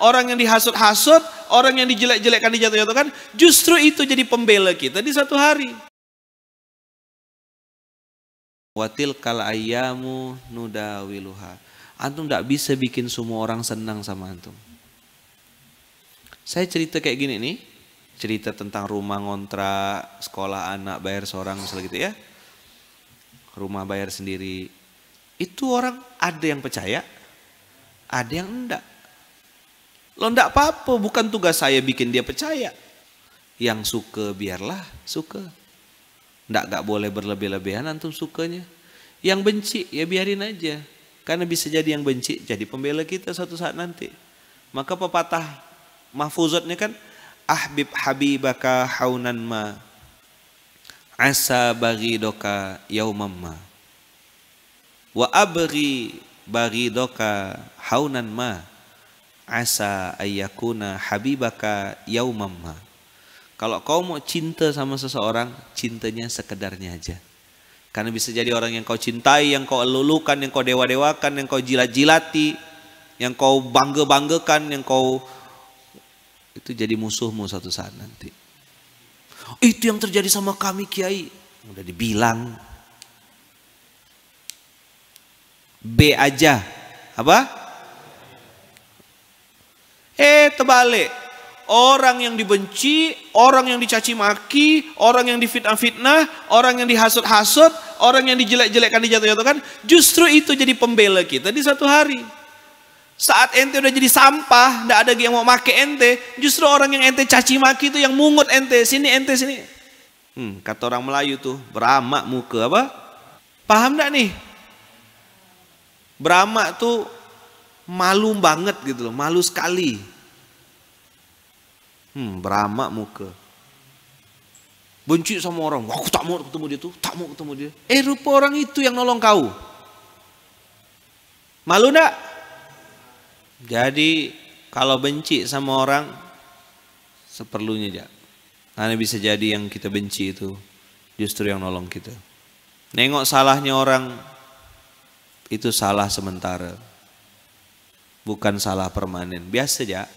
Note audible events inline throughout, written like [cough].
orang yang dihasut-hasut, orang yang dijelek-jelekkan, dijatuh-jatuhkan, justru itu jadi pembela kita di satu hari. Watil kal ayamu wiluha. Antum tidak bisa bikin semua orang senang sama antum. Saya cerita kayak gini nih, cerita tentang rumah ngontrak, sekolah anak bayar seorang misalnya gitu ya. Rumah bayar sendiri. Itu orang ada yang percaya, ada yang enggak. Lo ndak apa-apa, bukan tugas saya bikin dia percaya. Yang suka biarlah suka. Ndak gak boleh berlebih-lebihan antum sukanya. Yang benci ya biarin aja. Karena bisa jadi yang benci jadi pembela kita suatu saat nanti. Maka pepatah mahfuzatnya kan ahbib habibaka haunan ma asa bagi doka baridoka yaumamma wa abri bagi doka haunan ma asa ayyakuna habibaka yaumamma. Kalau kau mau cinta sama seseorang, cintanya sekedarnya aja. Karena bisa jadi orang yang kau cintai, yang kau elulukan, yang kau dewa-dewakan, yang kau jilat-jilati, yang kau bangga-banggakan, yang kau itu jadi musuhmu suatu saat nanti. Itu yang terjadi sama kami kiai. Udah dibilang. B aja. Apa? Eh terbalik. Orang yang dibenci, orang yang dicaci maki, orang yang difitnah-fitnah, orang yang dihasut-hasut, orang yang dijelek-jelekkan, dijatuh-jatuhkan, justru itu jadi pembela kita di satu hari. Saat ente udah jadi sampah, ndak ada yang mau make ente, justru orang yang ente caci maki itu yang mungut ente, sini ente sini. Hmm, kata orang Melayu tuh, beramak muka apa? Paham ndak nih? Beramak tuh malu banget gitu loh, malu sekali. Hmm, Brahma muka. Benci sama orang, aku tak mau ketemu dia tuh, tak mau ketemu dia. Eh rupa orang itu yang nolong kau. Malu ndak? Jadi kalau benci sama orang seperlunya ya. Karena bisa jadi yang kita benci itu justru yang nolong kita. Nengok salahnya orang itu salah sementara bukan salah permanen. Biasa aja.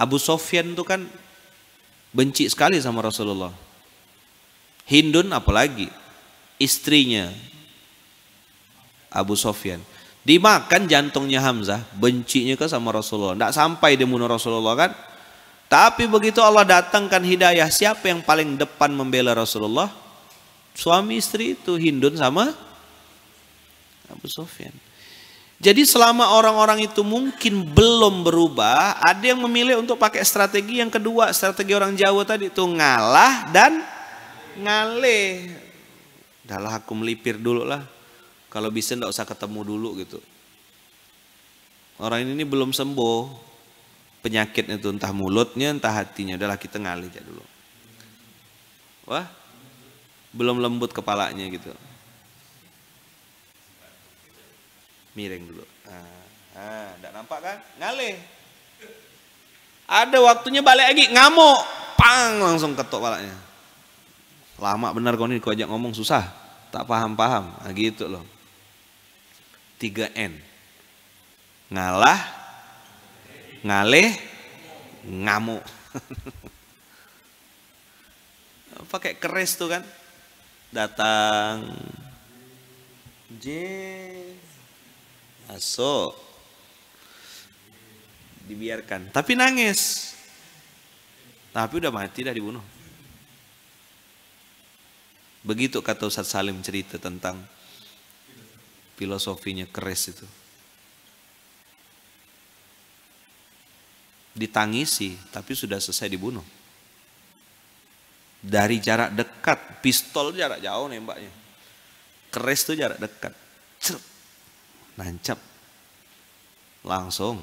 Abu Sofyan itu kan benci sekali sama Rasulullah. Hindun apalagi istrinya Abu Sofyan. Dimakan jantungnya Hamzah, bencinya ke sama Rasulullah. Tidak sampai dia bunuh Rasulullah kan. Tapi begitu Allah datangkan hidayah, siapa yang paling depan membela Rasulullah? Suami istri itu Hindun sama Abu Sofyan. Jadi selama orang-orang itu mungkin belum berubah, ada yang memilih untuk pakai strategi yang kedua, strategi orang Jawa tadi itu ngalah dan ngaleh. Dahlah aku melipir dulu lah. Kalau bisa ndak usah ketemu dulu gitu. Orang ini belum sembuh penyakitnya itu entah mulutnya entah hatinya Udahlah kita ngalih aja dulu. Wah, belum lembut kepalanya gitu. miring dulu. Nah, tidak ah, nampak kan? ngaleh, Ada waktunya balik lagi, ngamuk. Pang, langsung ketok palanya. Lama benar kau ini, kau ajak ngomong susah. Tak paham-paham. Nah, gitu loh. tiga n Ngalah, ngaleh, ngamuk. [laughs] Pakai keris tuh kan. Datang. J aso dibiarkan tapi nangis tapi udah mati dah dibunuh begitu kata Ustaz Salim cerita tentang filosofinya keres itu ditangisi tapi sudah selesai dibunuh dari jarak dekat pistol jarak jauh nembaknya keres tuh jarak dekat nancap langsung.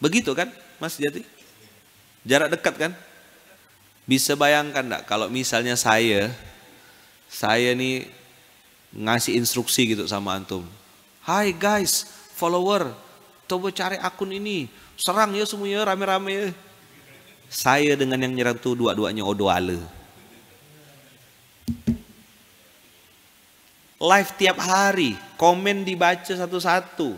Begitu kan, Mas Jati? Jarak dekat kan? Bisa bayangkan enggak kalau misalnya saya saya nih ngasih instruksi gitu sama antum. Hai guys, follower, coba cari akun ini, serang ya semuanya rame-rame ya. Saya dengan yang nyerang tuh dua-duanya odoale. Live tiap hari, komen dibaca satu-satu.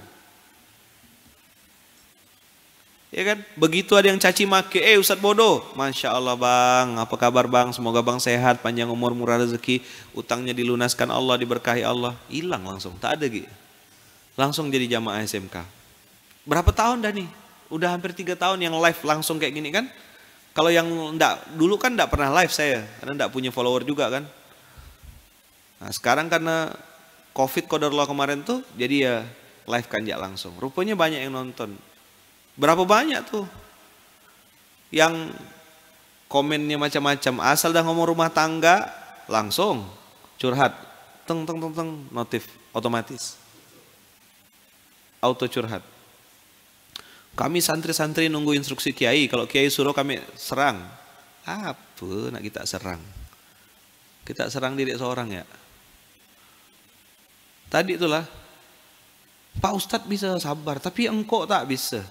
Ya kan? Begitu ada yang caci maki, eh Ustaz bodoh. Masya Allah bang, apa kabar bang? Semoga bang sehat, panjang umur, murah rezeki. Utangnya dilunaskan Allah, diberkahi Allah. Hilang langsung, tak ada gitu. Langsung jadi jamaah SMK. Berapa tahun dah nih? Udah hampir tiga tahun yang live langsung kayak gini kan? Kalau yang enggak, dulu kan enggak pernah live saya. Karena enggak punya follower juga kan. Nah sekarang karena Covid kodarullah kemarin tuh jadi ya live kanjak langsung. Rupanya banyak yang nonton. Berapa banyak tuh yang komennya macam-macam. Asal dah ngomong rumah tangga langsung curhat. Teng teng teng teng notif otomatis. Auto curhat. Kami santri-santri nunggu instruksi kiai. Kalau kiai suruh kami serang. Apa nak kita serang? Kita serang diri seorang ya? Tadi itulah Pak Ustadz bisa sabar, tapi engkau tak bisa.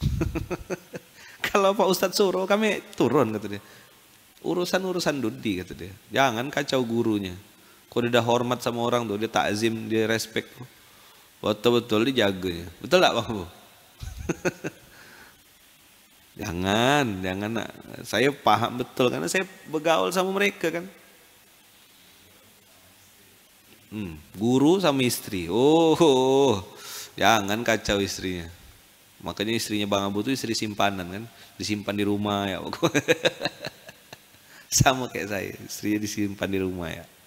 [laughs] Kalau Pak Ustadz suruh, kami turun kata dia. Urusan urusan Dudi kata dia. Jangan kacau gurunya. Kau dah hormat sama orang tuh, dia takzim, dia respect. Betul-betul jaga ya. Betul tak Pak Bu? [laughs] jangan, jangan. nak. Saya paham betul karena saya begaul sama mereka kan. Hmm, guru sama istri. Oh, oh, oh, jangan kacau istrinya. Makanya istrinya Bang Abu itu istri simpanan kan. Disimpan di rumah ya. [laughs] sama kayak saya, istrinya disimpan di rumah ya.